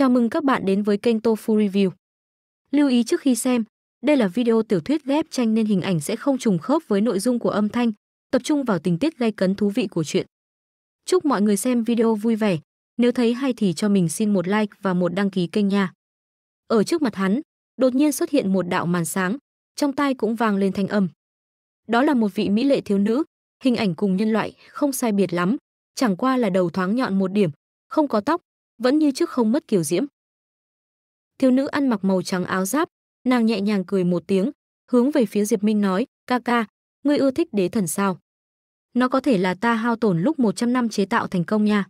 Chào mừng các bạn đến với kênh Tofu Review. Lưu ý trước khi xem, đây là video tiểu thuyết ghép tranh nên hình ảnh sẽ không trùng khớp với nội dung của âm thanh, tập trung vào tình tiết gay cấn thú vị của chuyện. Chúc mọi người xem video vui vẻ, nếu thấy hay thì cho mình xin một like và một đăng ký kênh nha. Ở trước mặt hắn, đột nhiên xuất hiện một đạo màn sáng, trong tay cũng vang lên thanh âm. Đó là một vị mỹ lệ thiếu nữ, hình ảnh cùng nhân loại không sai biệt lắm, chẳng qua là đầu thoáng nhọn một điểm, không có tóc, vẫn như trước không mất kiều diễm. Thiếu nữ ăn mặc màu trắng áo giáp, nàng nhẹ nhàng cười một tiếng, hướng về phía Diệp Minh nói, ca ca, ngươi ưa thích đế thần sao? Nó có thể là ta hao tổn lúc 100 năm chế tạo thành công nha.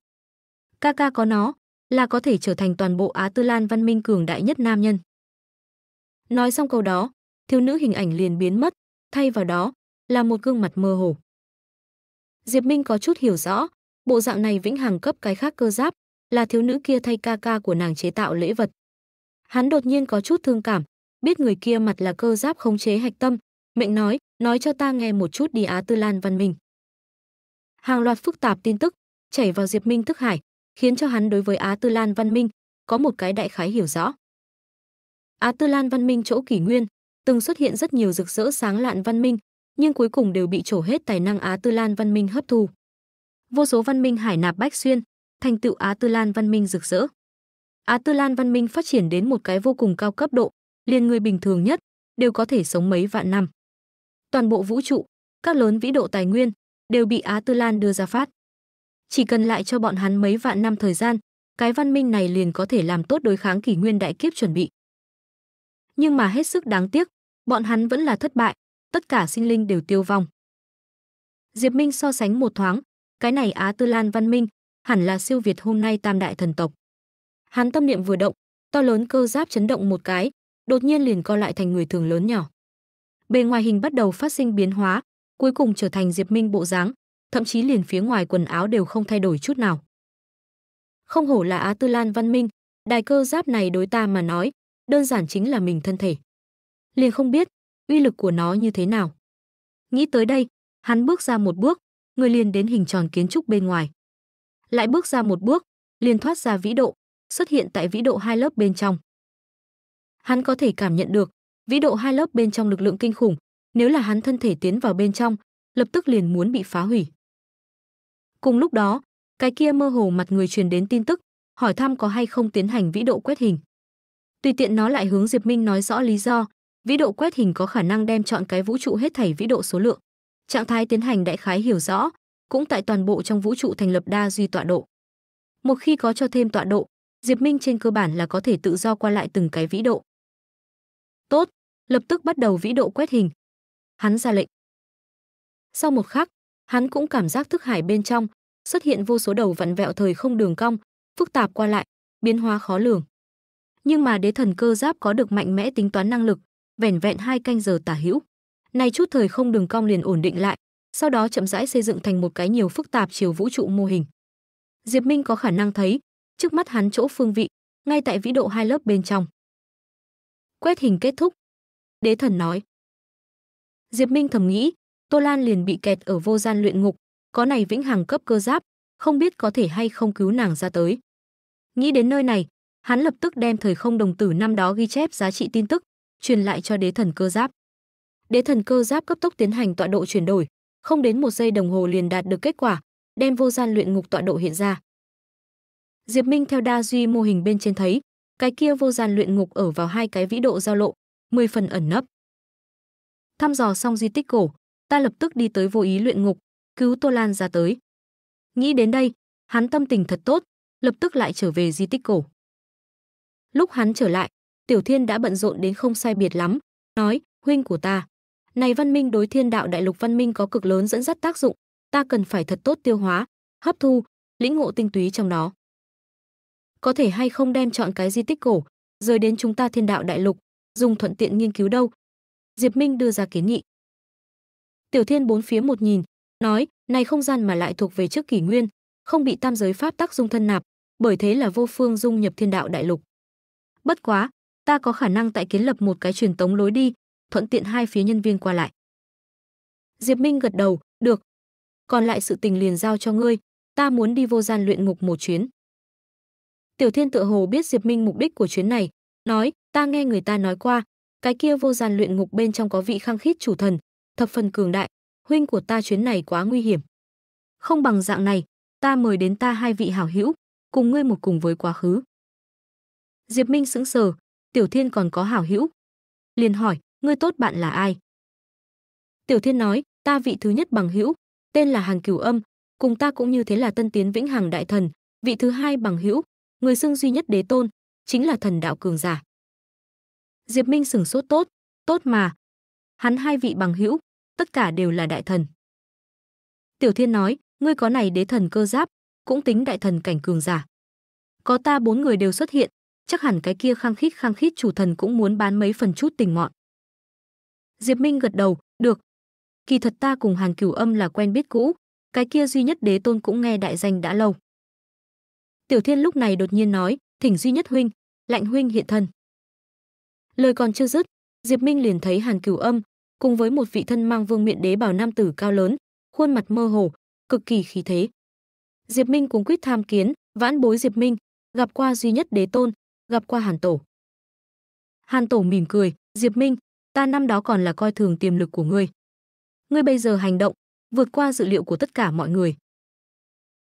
Ca ca có nó, là có thể trở thành toàn bộ Á Tư Lan văn minh cường đại nhất nam nhân. Nói xong câu đó, thiếu nữ hình ảnh liền biến mất, thay vào đó là một gương mặt mơ hồ. Diệp Minh có chút hiểu rõ, bộ dạng này vĩnh hằng cấp cái khác cơ giáp, là thiếu nữ kia thay ca ca của nàng chế tạo lễ vật. Hắn đột nhiên có chút thương cảm, biết người kia mặt là cơ giáp khống chế hạch tâm, mệnh nói, nói cho ta nghe một chút đi Á Tư Lan văn minh. Hàng loạt phức tạp tin tức chảy vào Diệp Minh thức hải, khiến cho hắn đối với Á Tư Lan văn minh có một cái đại khái hiểu rõ. Á Tư Lan văn minh chỗ kỷ nguyên, từng xuất hiện rất nhiều rực rỡ sáng lạn văn minh, nhưng cuối cùng đều bị trổ hết tài năng Á Tư Lan văn minh hấp thu. Vô số văn minh hải nạp bách xuyên, thành tựu Á Tư Lan văn minh rực rỡ. Á Tư Lan văn minh phát triển đến một cái vô cùng cao cấp độ, liền người bình thường nhất đều có thể sống mấy vạn năm. Toàn bộ vũ trụ, các lớn vĩ độ tài nguyên đều bị Á Tư Lan đưa ra phát. Chỉ cần lại cho bọn hắn mấy vạn năm thời gian, cái văn minh này liền có thể làm tốt đối kháng kỷ nguyên đại kiếp chuẩn bị. Nhưng mà hết sức đáng tiếc, bọn hắn vẫn là thất bại, tất cả sinh linh đều tiêu vong. Diệp Minh so sánh một thoáng, cái này Á Tư Lan văn minh hẳn là siêu việt hôm nay tam đại thần tộc. Hắn tâm niệm vừa động, to lớn cơ giáp chấn động một cái, đột nhiên liền co lại thành người thường lớn nhỏ. Bề ngoài hình bắt đầu phát sinh biến hóa, cuối cùng trở thành Diệp Minh bộ dáng, thậm chí liền phía ngoài quần áo đều không thay đổi chút nào. Không hổ là Á Tư Lan Văn Minh, đài cơ giáp này đối ta mà nói, đơn giản chính là mình thân thể. Liền không biết uy lực của nó như thế nào. Nghĩ tới đây, hắn bước ra một bước, người liền đến hình tròn kiến trúc bên ngoài lại bước ra một bước, liền thoát ra vĩ độ, xuất hiện tại vĩ độ hai lớp bên trong. Hắn có thể cảm nhận được, vĩ độ hai lớp bên trong lực lượng kinh khủng, nếu là hắn thân thể tiến vào bên trong, lập tức liền muốn bị phá hủy. Cùng lúc đó, cái kia mơ hồ mặt người truyền đến tin tức, hỏi thăm có hay không tiến hành vĩ độ quét hình. Tùy tiện nó lại hướng Diệp Minh nói rõ lý do, vĩ độ quét hình có khả năng đem chọn cái vũ trụ hết thảy vĩ độ số lượng. Trạng thái tiến hành đại khái hiểu rõ, cũng tại toàn bộ trong vũ trụ thành lập đa duy tọa độ. Một khi có cho thêm tọa độ, Diệp Minh trên cơ bản là có thể tự do qua lại từng cái vĩ độ. Tốt, lập tức bắt đầu vĩ độ quét hình. Hắn ra lệnh. Sau một khắc, hắn cũng cảm giác thức hải bên trong xuất hiện vô số đầu vặn vẹo thời không đường cong, phức tạp qua lại, biến hóa khó lường. Nhưng mà đế thần cơ giáp có được mạnh mẽ tính toán năng lực, vẻn vẹn hai canh giờ tả hữu. Này chút thời không đường cong liền ổn định lại, sau đó chậm rãi xây dựng thành một cái nhiều phức tạp chiều vũ trụ mô hình. Diệp Minh có khả năng thấy, trước mắt hắn chỗ phương vị, ngay tại vĩ độ hai lớp bên trong. Quét hình kết thúc. Đế thần nói. Diệp Minh thầm nghĩ, Tô Lan liền bị kẹt ở vô gian luyện ngục, có này vĩnh hằng cấp cơ giáp, không biết có thể hay không cứu nàng ra tới. Nghĩ đến nơi này, hắn lập tức đem thời không đồng tử năm đó ghi chép giá trị tin tức, truyền lại cho đế thần cơ giáp. Đế thần cơ giáp cấp tốc tiến hành tọa độ chuyển đổi, không đến một giây đồng hồ liền đạt được kết quả, đem vô gian luyện ngục tọa độ hiện ra. Diệp Minh theo đa duy mô hình bên trên thấy, cái kia vô gian luyện ngục ở vào hai cái vĩ độ giao lộ, 10 phần ẩn nấp. Thăm dò xong di tích cổ, ta lập tức đi tới vô ý luyện ngục, cứu Tô Lan ra tới. Nghĩ đến đây, hắn tâm tình thật tốt, lập tức lại trở về di tích cổ. Lúc hắn trở lại, Tiểu Thiên đã bận rộn đến không sai biệt lắm, nói, huynh của ta. Này văn minh đối thiên đạo đại lục văn minh có cực lớn dẫn dắt tác dụng, ta cần phải thật tốt tiêu hóa, hấp thu, lĩnh ngộ tinh túy trong nó. Có thể hay không đem chọn cái di tích cổ, rời đến chúng ta thiên đạo đại lục, dùng thuận tiện nghiên cứu đâu? Diệp Minh đưa ra kiến nghị. Tiểu Thiên bốn phía một nhìn, nói, này không gian mà lại thuộc về trước kỷ nguyên, không bị tam giới pháp tác dung thân nạp, bởi thế là vô phương dung nhập thiên đạo đại lục. Bất quá, ta có khả năng tại kiến lập một cái truyền tống lối đi, thuận tiện hai phía nhân viên qua lại. Diệp Minh gật đầu, được. Còn lại sự tình liền giao cho ngươi, ta muốn đi vô gian luyện ngục một chuyến. Tiểu Thiên tựa hồ biết Diệp Minh mục đích của chuyến này, nói, ta nghe người ta nói qua, cái kia vô gian luyện ngục bên trong có vị khăng khít chủ thần, thập phần cường đại, huynh của ta chuyến này quá nguy hiểm. Không bằng dạng này, ta mời đến ta hai vị hảo hữu, cùng ngươi một cùng với quá khứ. Diệp Minh sững sờ, Tiểu Thiên còn có hảo hữu. Liền hỏi, ngươi tốt bạn là ai? Tiểu Thiên nói, ta vị thứ nhất bằng hữu, tên là Hàng Cửu Âm, cùng ta cũng như thế là tân tiến vĩnh hằng đại thần, vị thứ hai bằng hữu, người xưng duy nhất đế tôn, chính là thần đạo cường giả. Diệp Minh sửng sốt tốt, tốt mà. Hắn hai vị bằng hữu, tất cả đều là đại thần. Tiểu Thiên nói, ngươi có này đế thần cơ giáp, cũng tính đại thần cảnh cường giả. Có ta bốn người đều xuất hiện, chắc hẳn cái kia khăng khít khăng khít chủ thần cũng muốn bán mấy phần chút tình mọn. Diệp Minh gật đầu, được. Kỳ thật ta cùng Hàn Cửu Âm là quen biết cũ, cái kia duy nhất đế tôn cũng nghe đại danh đã lâu. Tiểu Thiên lúc này đột nhiên nói, thỉnh duy nhất huynh, lạnh huynh hiện thân. Lời còn chưa dứt, Diệp Minh liền thấy Hàn Cửu Âm cùng với một vị thân mang vương miện đế bảo nam tử cao lớn, khuôn mặt mơ hồ, cực kỳ khí thế. Diệp Minh cũng quyết tham kiến, vãn bối Diệp Minh, gặp qua duy nhất đế tôn, gặp qua Hàn Tổ. Hàn Tổ mỉm cười, Diệp Minh, ta năm đó còn là coi thường tiềm lực của ngươi. Ngươi bây giờ hành động, vượt qua dự liệu của tất cả mọi người.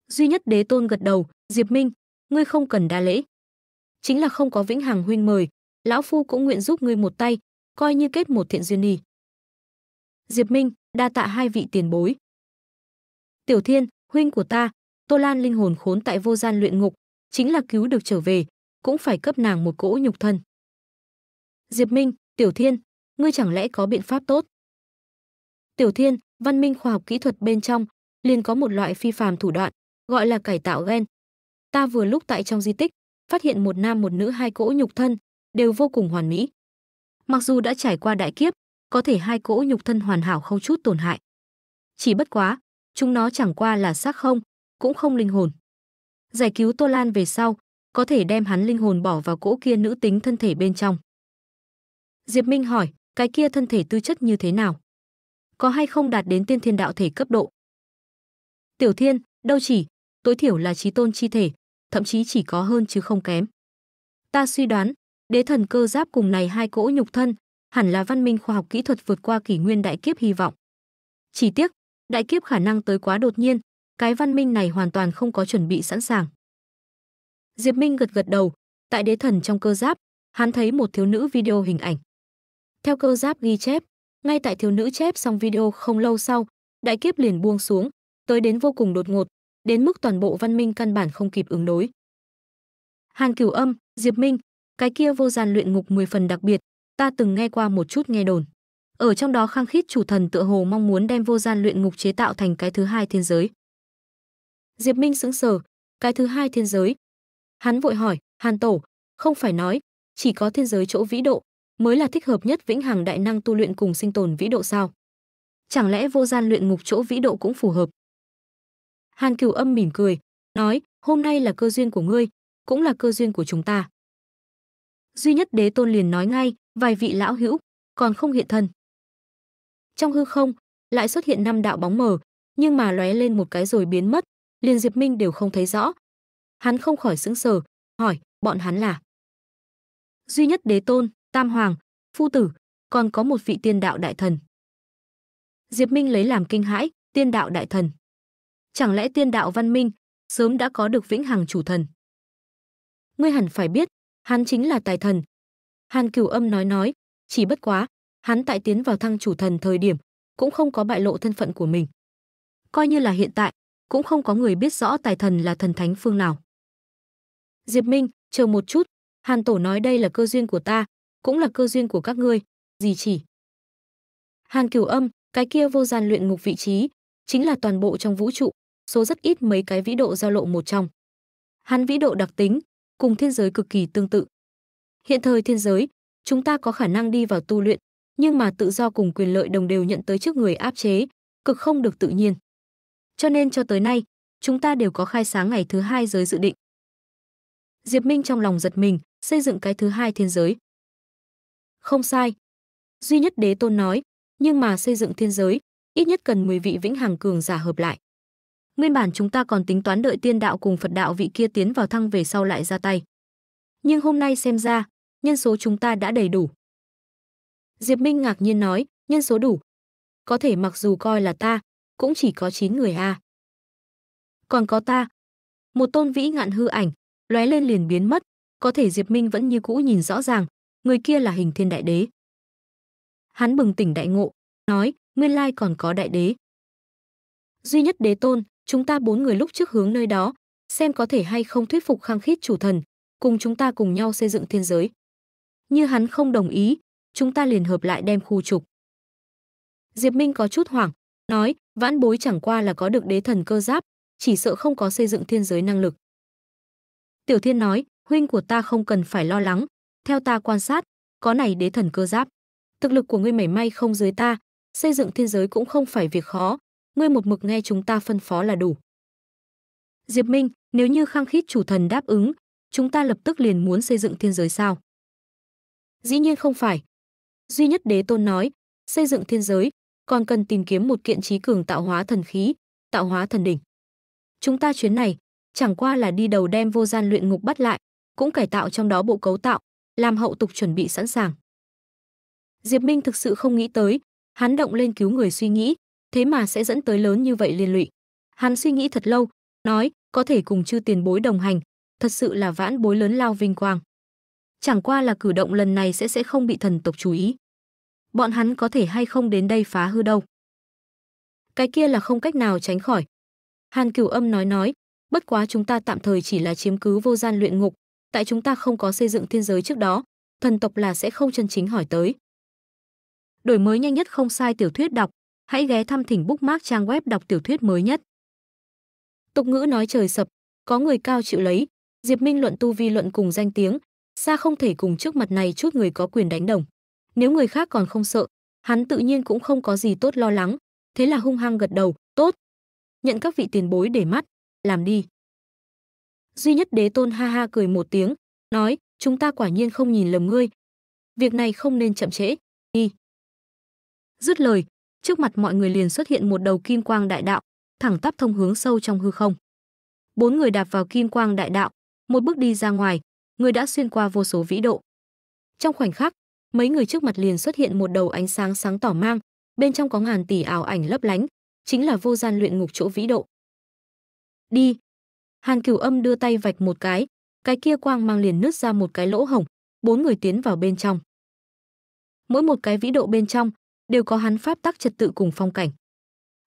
Duy nhất đế tôn gật đầu, Diệp Minh, ngươi không cần đa lễ. Chính là không có vĩnh hằng huynh mời, lão phu cũng nguyện giúp ngươi một tay, coi như kết một thiện duyên đi. Diệp Minh, đa tạ hai vị tiền bối. Tiểu Thiên, huynh của ta, Tô Lan linh hồn khốn tại vô gian luyện ngục, chính là cứu được trở về, cũng phải cấp nàng một cỗ nhục thân. Diệp Minh, Tiểu Thiên, ngươi chẳng lẽ có biện pháp tốt? Tiểu Thiên, văn minh khoa học kỹ thuật bên trong liền có một loại phi phàm thủ đoạn, gọi là cải tạo gen. Ta vừa lúc tại trong di tích, phát hiện một nam một nữ hai cỗ nhục thân, đều vô cùng hoàn mỹ. Mặc dù đã trải qua đại kiếp, có thể hai cỗ nhục thân hoàn hảo không chút tổn hại. Chỉ bất quá, chúng nó chẳng qua là xác không, cũng không linh hồn. Giải cứu Tô Lan về sau, có thể đem hắn linh hồn bỏ vào cỗ kia nữ tính thân thể bên trong. Diệp Minh hỏi, cái kia thân thể tư chất như thế nào? Có hay không đạt đến tiên thiên đạo thể cấp độ? Tiểu thiên, đâu chỉ, tối thiểu là trí tôn chi thể, thậm chí chỉ có hơn chứ không kém. Ta suy đoán, đế thần cơ giáp cùng này hai cỗ nhục thân, hẳn là văn minh khoa học kỹ thuật vượt qua kỷ nguyên đại kiếp hy vọng. Chỉ tiếc, đại kiếp khả năng tới quá đột nhiên, cái văn minh này hoàn toàn không có chuẩn bị sẵn sàng. Diệp Minh gật gật đầu, tại đế thần trong cơ giáp, hắn thấy một thiếu nữ video hình ảnh. Theo cơ giáp ghi chép, ngay tại thiếu nữ chép xong video không lâu sau, đại kiếp liền buông xuống, tới đến vô cùng đột ngột, đến mức toàn bộ văn minh căn bản không kịp ứng đối. Hàn Cửu Âm, Diệp Minh, cái kia vô gian luyện ngục 10 phần đặc biệt, ta từng nghe qua một chút nghe đồn. Ở trong đó khang khít chủ thần tựa hồ mong muốn đem vô gian luyện ngục chế tạo thành cái thứ hai thiên giới. Diệp Minh sững sờ, cái thứ hai thiên giới. Hắn vội hỏi, Hàn Tổ, không phải nói, chỉ có thiên giới chỗ vĩ độ, mới là thích hợp nhất vĩnh hằng đại năng tu luyện cùng sinh tồn vĩ độ sao? Chẳng lẽ vô gian luyện ngục chỗ vĩ độ cũng phù hợp? Hàn Cửu Âm mỉm cười, nói, "Hôm nay là cơ duyên của ngươi, cũng là cơ duyên của chúng ta." Duy nhất Đế Tôn liền nói ngay, "Vài vị lão hữu, còn không hiện thân." Trong hư không, lại xuất hiện năm đạo bóng mờ, nhưng mà lóe lên một cái rồi biến mất, liền Diệp Minh đều không thấy rõ. Hắn không khỏi sững sờ, hỏi, "Bọn hắn là?" Duy nhất Đế Tôn, tam hoàng, phu tử, còn có một vị tiên đạo đại thần. Diệp Minh lấy làm kinh hãi, tiên đạo đại thần. Chẳng lẽ tiên đạo văn minh sớm đã có được vĩnh hằng chủ thần? Ngươi hẳn phải biết, hắn chính là tài thần. Hàn Cửu Âm nói nói, chỉ bất quá, hắn tại tiến vào thăng chủ thần thời điểm, cũng không có bại lộ thân phận của mình. Coi như là hiện tại, cũng không có người biết rõ tài thần là thần thánh phương nào. Diệp Minh, chờ một chút, Hàn Tổ nói đây là cơ duyên của ta, cũng là cơ duyên của các ngươi, gì chỉ. hàng Cửu Âm, cái kia vô gian luyện ngục vị trí, chính là toàn bộ trong vũ trụ, số rất ít mấy cái vĩ độ giao lộ một trong. Hắn vĩ độ đặc tính, cùng thiên giới cực kỳ tương tự. Hiện thời thiên giới, chúng ta có khả năng đi vào tu luyện, nhưng mà tự do cùng quyền lợi đồng đều nhận tới trước người áp chế, cực không được tự nhiên. Cho nên cho tới nay, chúng ta đều có khai sáng ngày thứ hai giới dự định. Diệp Minh trong lòng giật mình, xây dựng cái thứ hai thiên giới. Không sai. Duy nhất đế tôn nói, nhưng mà xây dựng thiên giới, ít nhất cần 10 vị vĩnh hằng cường giả hợp lại. Nguyên bản chúng ta còn tính toán đợi tiên đạo cùng Phật đạo vị kia tiến vào thăng về sau lại ra tay. Nhưng hôm nay xem ra, nhân số chúng ta đã đầy đủ. Diệp Minh ngạc nhiên nói, nhân số đủ. Có thể mặc dù coi là ta, cũng chỉ có 9 người a. Còn có ta. Một tôn vĩ ngạn hư ảnh, lóe lên liền biến mất, có thể Diệp Minh vẫn như cũ nhìn rõ ràng, người kia là hình thiên đại đế. Hắn bừng tỉnh đại ngộ, nói, nguyên lai còn có đại đế. Duy nhất đế tôn, chúng ta bốn người lúc trước hướng nơi đó, xem có thể hay không thuyết phục khang khít chủ thần, cùng chúng ta cùng nhau xây dựng thiên giới. Như hắn không đồng ý, chúng ta liền hợp lại đem khu trục. Diệp Minh có chút hoảng, nói, vãn bối chẳng qua là có được đế thần cơ giáp, chỉ sợ không có xây dựng thiên giới năng lực. Tiểu Thiên nói, huynh của ta không cần phải lo lắng, theo ta quan sát, có này đế thần cơ giáp. Thực lực của ngươi mảy may không dưới ta, xây dựng thiên giới cũng không phải việc khó, ngươi một mực nghe chúng ta phân phó là đủ. Diệp Minh, nếu như khăng khít chủ thần đáp ứng, chúng ta lập tức liền muốn xây dựng thiên giới sao? Dĩ nhiên không phải. Duy nhất đế tôn nói, xây dựng thiên giới, còn cần tìm kiếm một kiện trí cường tạo hóa thần khí, tạo hóa thần đỉnh. Chúng ta chuyến này, chẳng qua là đi đầu đem vô gian luyện ngục bắt lại, cũng cải tạo trong đó bộ cấu tạo, làm hậu tục chuẩn bị sẵn sàng. Diệp Minh thực sự không nghĩ tới, hắn động lên cứu người suy nghĩ, thế mà sẽ dẫn tới lớn như vậy liên lụy. Hắn suy nghĩ thật lâu, nói, có thể cùng chư tiền bối đồng hành, thật sự là vãn bối lớn lao vinh quang. Chẳng qua là cử động lần này sẽ sẽ không bị thần tộc chú ý. Bọn hắn có thể hay không đến đây phá hư đâu. Cái kia là không cách nào tránh khỏi. Hàn Cửu Âm nói nói, bất quá chúng ta tạm thời chỉ là chiếm cứ vô gian luyện ngục, tại chúng ta không có xây dựng thiên giới trước đó thần tộc là sẽ không chân chính hỏi tới đổi mới nhanh nhất không sai tiểu thuyết đọc hãy ghé thăm thỉnh bookmark trang web đọc tiểu thuyết mới nhất tục ngữ nói trời sập có người cao chịu lấy diệp minh luận tu vi luận cùng danh tiếng xa không thể cùng trước mặt này chút người có quyền đánh đồng nếu người khác còn không sợ hắn tự nhiên cũng không có gì tốt lo lắng thế là hung hăng gật đầu tốt nhận các vị tiền bối để mắt làm đi duy nhất đế tôn ha ha cười một tiếng nói chúng ta quả nhiên không nhìn lầm ngươi việc này không nên chậm trễ đi dứt lời trước mặt mọi người liền xuất hiện một đầu kim quang đại đạo thẳng tắp thông hướng sâu trong hư không bốn người đạp vào kim quang đại đạo một bước đi ra ngoài người đã xuyên qua vô số vĩ độ trong khoảnh khắc mấy người trước mặt liền xuất hiện một đầu ánh sáng sáng tỏ mang bên trong có ngàn tỷ ảo ảnh lấp lánh chính là vô gian luyện ngục chỗ vĩ độ đi Hàn Cửu Âm đưa tay vạch một cái, cái kia quang mang liền nứt ra một cái lỗ hổng, bốn người tiến vào bên trong. Mỗi một cái vĩ độ bên trong đều có hắn pháp tắc trật tự cùng phong cảnh.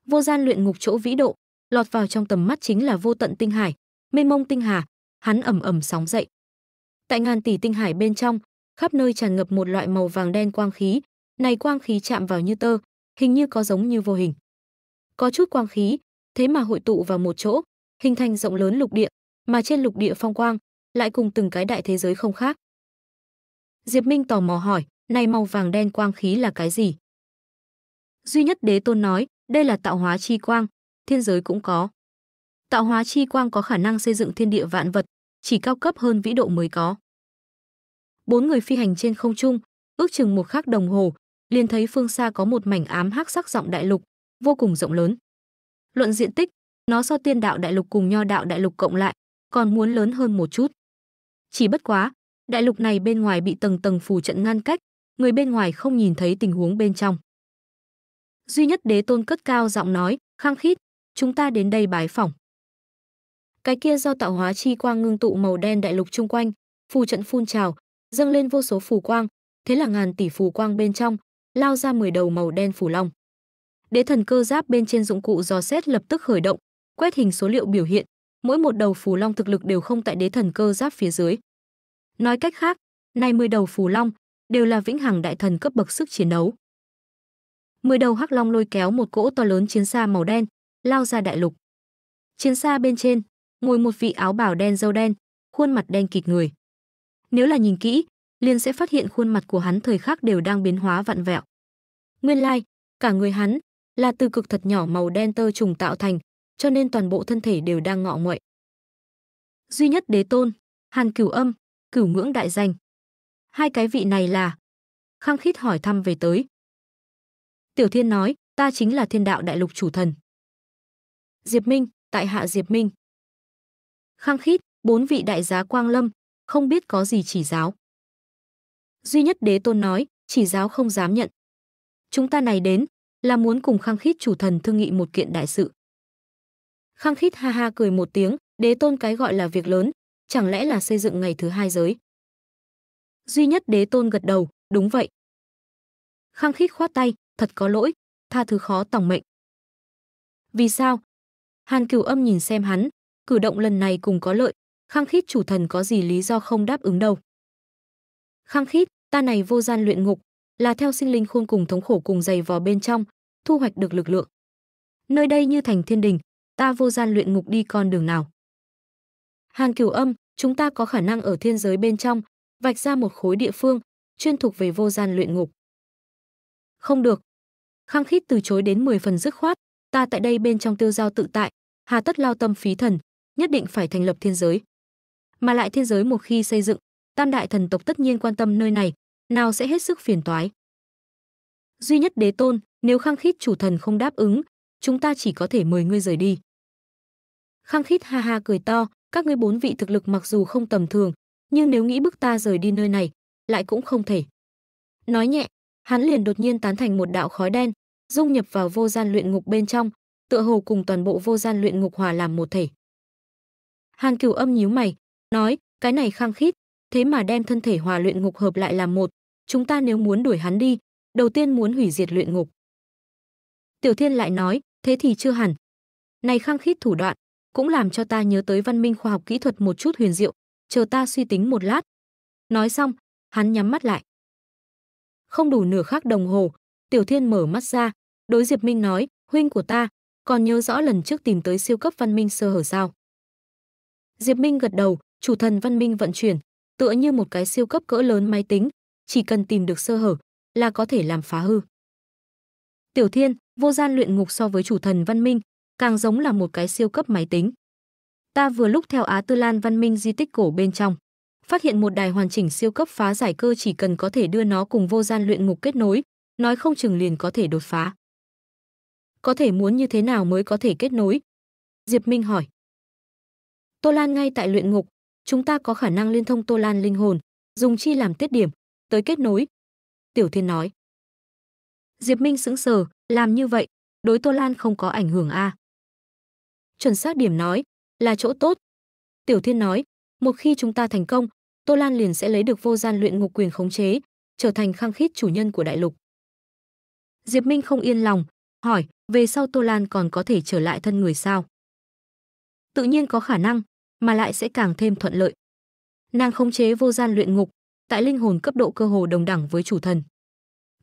Vô gian luyện ngục chỗ vĩ độ, lọt vào trong tầm mắt chính là vô tận tinh hải, mênh mông tinh hà, hắn ầm ầm sóng dậy. Tại ngàn tỷ tinh hải bên trong, khắp nơi tràn ngập một loại màu vàng đen quang khí, này quang khí chạm vào như tơ, hình như có giống như vô hình. Có chút quang khí, thế mà hội tụ vào một chỗ, hình thành rộng lớn lục địa, mà trên lục địa phong quang lại cùng từng cái đại thế giới không khác. Diệp Minh tò mò hỏi, này màu vàng đen quang khí là cái gì? Duy nhất đế tôn nói, đây là tạo hóa chi quang, thiên giới cũng có. Tạo hóa chi quang có khả năng xây dựng thiên địa vạn vật, chỉ cao cấp hơn vĩ độ mới có. Bốn người phi hành trên không trung, ước chừng một khắc đồng hồ, liền thấy phương xa có một mảnh ám hắc sắc rộng đại lục, vô cùng rộng lớn. Luận diện tích, nó so tiên đạo đại lục cùng nho đạo đại lục cộng lại, còn muốn lớn hơn một chút. Chỉ bất quá, đại lục này bên ngoài bị tầng tầng phù trận ngăn cách, người bên ngoài không nhìn thấy tình huống bên trong. Duy nhất đế tôn cất cao giọng nói, khăng khít, chúng ta đến đây bái phỏng. Cái kia do tạo hóa chi quang ngưng tụ màu đen đại lục chung quanh, phù trận phun trào, dâng lên vô số phù quang, thế là ngàn tỷ phù quang bên trong, lao ra 10 đầu màu đen phù long. Đế thần cơ giáp bên trên dụng cụ dò xét lập tức khởi động, quét hình số liệu biểu hiện, mỗi một đầu phù long thực lực đều không tại đế thần cơ giáp phía dưới. Nói cách khác, nay 10 đầu phù long đều là vĩnh hằng đại thần cấp bậc sức chiến đấu. 10 đầu hắc long lôi kéo một cỗ to lớn chiến xa màu đen, lao ra đại lục. Chiến xa bên trên, ngồi một vị áo bào đen dâu đen, khuôn mặt đen kịt người. Nếu là nhìn kỹ, liền sẽ phát hiện khuôn mặt của hắn thời khắc đều đang biến hóa vặn vẹo. Nguyên lai, like, cả người hắn là từ cực thật nhỏ màu đen tơ trùng tạo thành, cho nên toàn bộ thân thể đều đang ngọ nguậy. Duy nhất đế tôn, Hàn Cửu Âm, Cửu Ngưỡng đại danh. Hai cái vị này là Khang Khít hỏi thăm về tới. Tiểu Thiên nói, ta chính là Thiên Đạo Đại Lục chủ thần. Diệp Minh, tại hạ Diệp Minh. Khang Khít, bốn vị đại giá quang lâm, không biết có gì chỉ giáo. Duy nhất đế tôn nói, chỉ giáo không dám nhận. Chúng ta này đến là muốn cùng Khang Khít chủ thần thương nghị một kiện đại sự khang khít ha ha cười một tiếng đế tôn cái gọi là việc lớn chẳng lẽ là xây dựng ngày thứ hai giới duy nhất đế tôn gật đầu đúng vậy khang khít khoát tay thật có lỗi tha thứ khó tòng mệnh vì sao hàn cửu âm nhìn xem hắn cử động lần này cùng có lợi khang khít chủ thần có gì lý do không đáp ứng đâu khang khít ta này vô gian luyện ngục là theo sinh linh khôn cùng thống khổ cùng dày vò bên trong thu hoạch được lực lượng nơi đây như thành thiên đình ta vô gian luyện ngục đi con đường nào. Hàn Cửu Âm, chúng ta có khả năng ở thiên giới bên trong, vạch ra một khối địa phương, chuyên thuộc về vô gian luyện ngục. Không được. Khang Khít từ chối đến 10 phần dứt khoát, ta tại đây bên trong tiêu giao tự tại, hà tất lao tâm phí thần, nhất định phải thành lập thiên giới. Mà lại thiên giới một khi xây dựng, tam đại thần tộc tất nhiên quan tâm nơi này, nào sẽ hết sức phiền toái. Duy nhất đế tôn, nếu Khang khít chủ thần không đáp ứng, chúng ta chỉ có thể mời ngươi rời đi khăng khít ha ha cười to các ngươi bốn vị thực lực mặc dù không tầm thường nhưng nếu nghĩ bức ta rời đi nơi này lại cũng không thể nói nhẹ hắn liền đột nhiên tán thành một đạo khói đen dung nhập vào vô gian luyện ngục bên trong tựa hồ cùng toàn bộ vô gian luyện ngục hòa làm một thể hàn cửu âm nhíu mày nói cái này khăng khít thế mà đem thân thể hòa luyện ngục hợp lại làm một chúng ta nếu muốn đuổi hắn đi đầu tiên muốn hủy diệt luyện ngục tiểu thiên lại nói thế thì chưa hẳn này khăng khít thủ đoạn cũng làm cho ta nhớ tới văn minh khoa học kỹ thuật một chút huyền diệu, chờ ta suy tính một lát. Nói xong, hắn nhắm mắt lại. Không đủ nửa khắc đồng hồ, Tiểu Thiên mở mắt ra, đối Diệp Minh nói, huynh của ta, còn nhớ rõ lần trước tìm tới siêu cấp văn minh sơ hở sao. Diệp Minh gật đầu, chủ thần văn minh vận chuyển, tựa như một cái siêu cấp cỡ lớn máy tính, chỉ cần tìm được sơ hở là có thể làm phá hư. Tiểu Thiên, vô gian luyện ngục so với chủ thần văn minh, càng giống là một cái siêu cấp máy tính. Ta vừa lúc theo Á Tư Lan văn minh di tích cổ bên trong, phát hiện một đài hoàn chỉnh siêu cấp phá giải cơ chỉ cần có thể đưa nó cùng vô gian luyện ngục kết nối, nói không chừng liền có thể đột phá. Có thể muốn như thế nào mới có thể kết nối? Diệp Minh hỏi. Tô Lan ngay tại luyện ngục, chúng ta có khả năng liên thông Tô Lan linh hồn, dùng chi làm tiết điểm, tới kết nối. Tiểu Thiên nói. Diệp Minh sững sờ, làm như vậy, đối Tô Lan không có ảnh hưởng a. À chuẩn xác điểm nói, là chỗ tốt. Tiểu Thiên nói, một khi chúng ta thành công, Tô Lan liền sẽ lấy được vô gian luyện ngục quyền khống chế, trở thành khăng khít chủ nhân của đại lục. Diệp Minh không yên lòng, hỏi, về sau Tô Lan còn có thể trở lại thân người sao? Tự nhiên có khả năng, mà lại sẽ càng thêm thuận lợi. Nàng khống chế vô gian luyện ngục, tại linh hồn cấp độ cơ hồ đồng đẳng với chủ thần.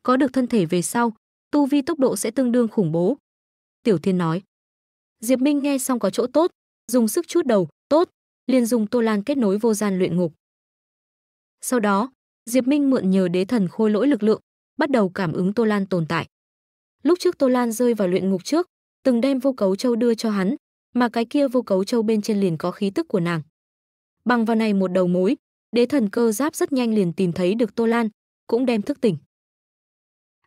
Có được thân thể về sau, tu vi tốc độ sẽ tương đương khủng bố. Tiểu Thiên nói, Diệp Minh nghe xong có chỗ tốt, dùng sức chút đầu, tốt, liền dùng Tô Lan kết nối vô gian luyện ngục. Sau đó, Diệp Minh mượn nhờ đế thần khôi lỗi lực lượng, bắt đầu cảm ứng Tô Lan tồn tại. Lúc trước Tô Lan rơi vào luyện ngục trước, từng đem vô cấu châu đưa cho hắn, mà cái kia vô cấu châu bên trên liền có khí tức của nàng. Bằng vào này một đầu mối, đế thần cơ giáp rất nhanh liền tìm thấy được Tô Lan, cũng đem thức tỉnh.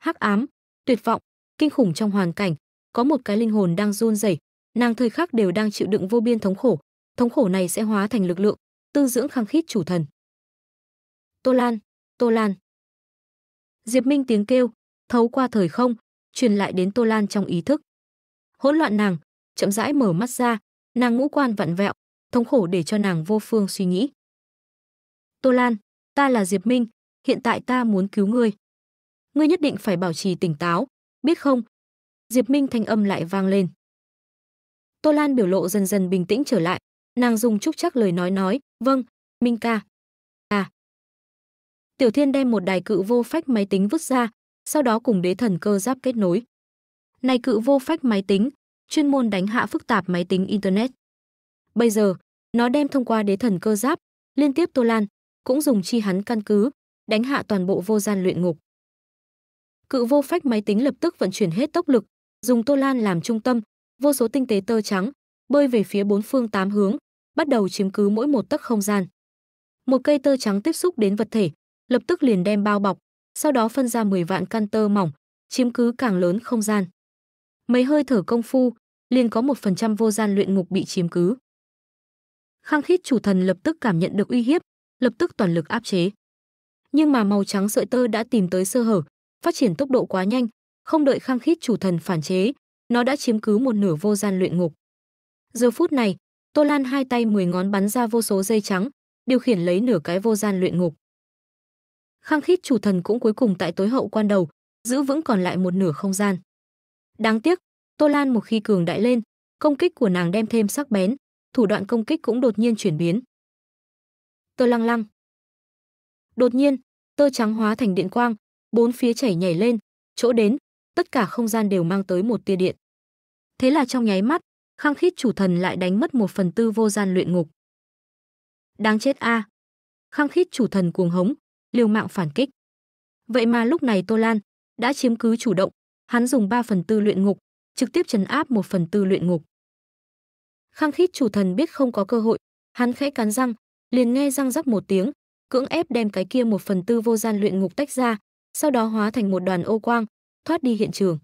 Hắc ám, tuyệt vọng, kinh khủng trong hoàn cảnh, có một cái linh hồn đang run rẩy, nàng thời khắc đều đang chịu đựng vô biên thống khổ, thống khổ này sẽ hóa thành lực lượng, tư dưỡng khăng khít chủ thần. Tô Lan, Tô Lan. Diệp Minh tiếng kêu, thấu qua thời không, truyền lại đến Tô Lan trong ý thức. Hỗn loạn nàng, chậm rãi mở mắt ra, nàng ngũ quan vặn vẹo, thống khổ để cho nàng vô phương suy nghĩ. Tô Lan, ta là Diệp Minh, hiện tại ta muốn cứu ngươi. Ngươi nhất định phải bảo trì tỉnh táo, biết không? Diệp Minh thanh âm lại vang lên. Tô Lan biểu lộ dần dần bình tĩnh trở lại, nàng dùng chúc chắc lời nói nói, "Vâng, Minh ca." "À." Tiểu Thiên đem một đài cự vô phách máy tính vứt ra, sau đó cùng đế thần cơ giáp kết nối. Này cự vô phách máy tính, chuyên môn đánh hạ phức tạp máy tính internet. Bây giờ, nó đem thông qua đế thần cơ giáp, liên tiếp Tô Lan, cũng dùng chi hắn căn cứ, đánh hạ toàn bộ vô gian luyện ngục. Cự vô phách máy tính lập tức vận chuyển hết tốc lực, dùng Tô Lan làm trung tâm, vô số tinh tế tơ trắng bơi về phía bốn phương tám hướng, bắt đầu chiếm cứ mỗi một tấc không gian. Một cây tơ trắng tiếp xúc đến vật thể, lập tức liền đem bao bọc, sau đó phân ra 10 vạn căn tơ mỏng, chiếm cứ càng lớn không gian. Mấy hơi thở công phu, liền có một phần trăm vô gian luyện ngục bị chiếm cứ. Khang khít chủ thần lập tức cảm nhận được uy hiếp, lập tức toàn lực áp chế. Nhưng mà màu trắng sợi tơ đã tìm tới sơ hở, phát triển tốc độ quá nhanh, không đợi khang khít chủ thần phản chế, nó đã chiếm cứ một nửa vô gian luyện ngục. Giờ phút này, Tô Lan hai tay mười ngón bắn ra vô số dây trắng, điều khiển lấy nửa cái vô gian luyện ngục. Khang khít chủ thần cũng cuối cùng tại tối hậu quan đầu, giữ vững còn lại một nửa không gian. Đáng tiếc, Tô Lan một khi cường đại lên, công kích của nàng đem thêm sắc bén, thủ đoạn công kích cũng đột nhiên chuyển biến. Tơ lăng lăng. Đột nhiên, tơ trắng hóa thành điện quang, bốn phía chảy nhảy lên, chỗ đến, tất cả không gian đều mang tới một tia điện. Thế là trong nháy mắt, khăng khít chủ thần lại đánh mất một phần tư vô gian luyện ngục. Đáng chết a! À. Khăng khít chủ thần cuồng hống, liều mạng phản kích. Vậy mà lúc này Tô Lan đã chiếm cứ chủ động, hắn dùng 3 phần tư luyện ngục, trực tiếp trấn áp 1 phần tư luyện ngục. Khăng khít chủ thần biết không có cơ hội, hắn khẽ cắn răng, liền nghe răng rắc một tiếng, cưỡng ép đem cái kia một phần tư vô gian luyện ngục tách ra, sau đó hóa thành một đoàn ô quang, thoát đi hiện trường.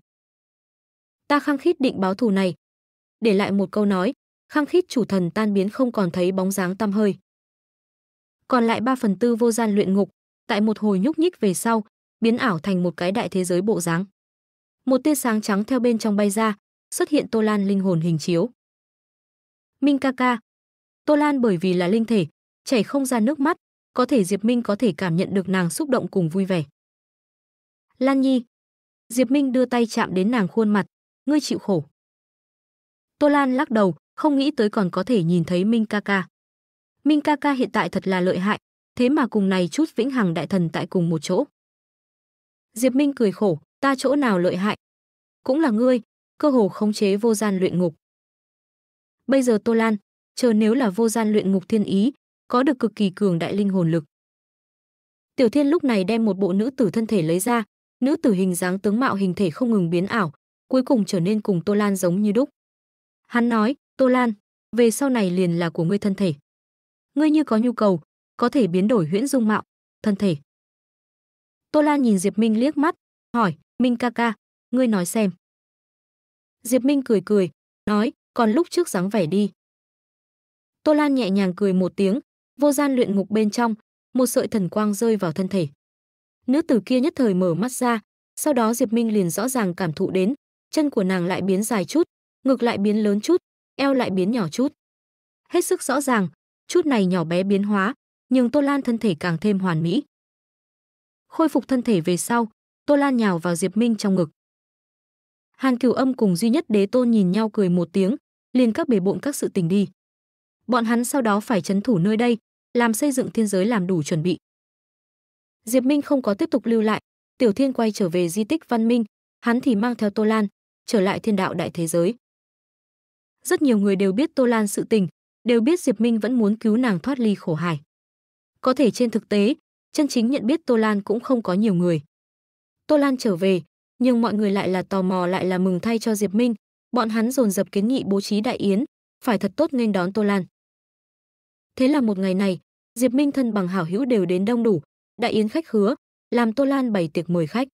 Ta khăng khít định báo thù này. Để lại một câu nói, khăng khít chủ thần tan biến không còn thấy bóng dáng tăm hơi. Còn lại 3 phần tư vô gian luyện ngục, tại một hồi nhúc nhích về sau, biến ảo thành một cái đại thế giới bộ dáng. Một tia sáng trắng theo bên trong bay ra, xuất hiện Tô Lan linh hồn hình chiếu. Minh ca ca. Tô Lan bởi vì là linh thể, chảy không ra nước mắt, có thể Diệp Minh có thể cảm nhận được nàng xúc động cùng vui vẻ. Lan Nhi, Diệp Minh đưa tay chạm đến nàng khuôn mặt, ngươi chịu khổ. Tô Lan lắc đầu, không nghĩ tới còn có thể nhìn thấy Minh ca ca. Minh ca ca hiện tại thật là lợi hại, thế mà cùng này chút vĩnh hằng đại thần tại cùng một chỗ. Diệp Minh cười khổ, ta chỗ nào lợi hại? Cũng là ngươi, cơ hồ khống chế vô gian luyện ngục. Bây giờ Tô Lan, chờ nếu là vô gian luyện ngục thiên ý, có được cực kỳ cường đại linh hồn lực. Tiểu Thiên lúc này đem một bộ nữ tử thân thể lấy ra, nữ tử hình dáng tướng mạo hình thể không ngừng biến ảo, cuối cùng trở nên cùng Tô Lan giống như đúc. Hắn nói, Tô Lan, về sau này liền là của ngươi thân thể. Ngươi như có nhu cầu, có thể biến đổi huyễn dung mạo, thân thể. Tô Lan nhìn Diệp Minh liếc mắt, hỏi, Minh ca ca, ngươi nói xem. Diệp Minh cười cười, nói, còn lúc trước dáng vẻ đi. Tô Lan nhẹ nhàng cười một tiếng, vô gian luyện ngục bên trong, một sợi thần quang rơi vào thân thể. Nữ tử kia nhất thời mở mắt ra, sau đó Diệp Minh liền rõ ràng cảm thụ đến, chân của nàng lại biến dài chút, ngực lại biến lớn chút, eo lại biến nhỏ chút. Hết sức rõ ràng, chút này nhỏ bé biến hóa, nhưng Tô Lan thân thể càng thêm hoàn mỹ. Khôi phục thân thể về sau, Tô Lan nhào vào Diệp Minh trong ngực. Hàn Cửu Âm cùng duy nhất Đế Tôn nhìn nhau cười một tiếng, liền các bề bộn các sự tình đi. Bọn hắn sau đó phải chấn thủ nơi đây, làm xây dựng thiên giới làm đủ chuẩn bị. Diệp Minh không có tiếp tục lưu lại, Tiểu Thiên quay trở về di tích Văn Minh, hắn thì mang theo Tô Lan, trở lại thiên đạo đại thế giới. Rất nhiều người đều biết Tô Lan sự tình, đều biết Diệp Minh vẫn muốn cứu nàng thoát ly khổ hải. Có thể trên thực tế, chân chính nhận biết Tô Lan cũng không có nhiều người. Tô Lan trở về, nhưng mọi người lại là tò mò lại là mừng thay cho Diệp Minh, bọn hắn dồn dập kiến nghị bố trí đại yến, phải thật tốt nghênh đón Tô Lan. Thế là một ngày này, Diệp Minh thân bằng hảo hữu đều đến đông đủ, Đại yến khách hứa, làm Tô Lan bày tiệc mời khách.